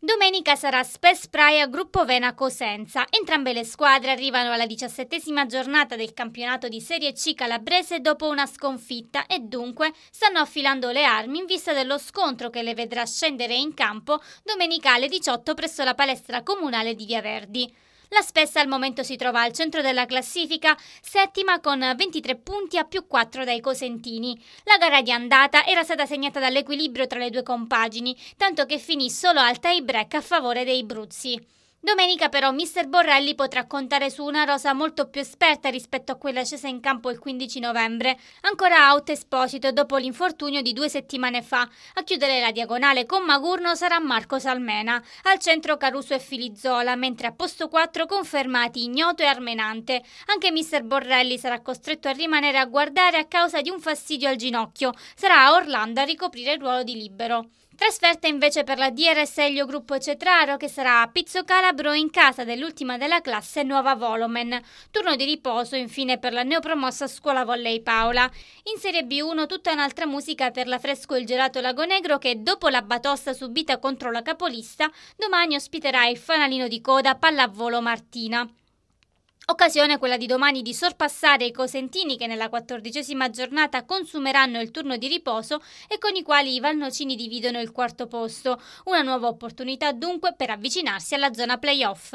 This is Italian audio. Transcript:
Domenica sarà Spes Praia Gruppo Vena Cosenza. Entrambe le squadre arrivano alla diciassettesima giornata del campionato di Serie C calabrese dopo una sconfitta e dunque stanno affilando le armi in vista dello scontro che le vedrà scendere in campo domenica alle 18 presso la palestra comunale di Via Verdi. La Spessa al momento si trova al centro della classifica, settima con 23 punti a più 4 dai Cosentini. La gara di andata era stata segnata dall'equilibrio tra le due compagini, tanto che finì solo al tie break a favore dei Bruzzi. Domenica però Mr. Borrelli potrà contare su una rosa molto più esperta rispetto a quella scesa in campo il 15 novembre, ancora out Esposito dopo l'infortunio di due settimane fa. A chiudere la diagonale con Magurno sarà Marco Salmena, al centro Caruso e Filizzola, mentre a posto 4 confermati Ignoto e Armenante. Anche Mr. Borrelli sarà costretto a rimanere a guardare a causa di un fastidio al ginocchio. Sarà a Orlando a ricoprire il ruolo di libero. Trasferta invece per la DRS Elio Gruppo Cetraro che sarà a Pizzocala Calabro in casa dell'ultima della classe Nuova Volomen. Turno di riposo infine per la neopromossa scuola volley Paola. In Serie B1 tutta un'altra musica per la fresco il gelato Lago Negro che dopo la batosta subita contro la capolista domani ospiterà il fanalino di coda Pallavolo Martina. Occasione quella di domani di sorpassare i cosentini che nella quattordicesima giornata consumeranno il turno di riposo e con i quali i valnocini dividono il quarto posto. Una nuova opportunità dunque per avvicinarsi alla zona playoff.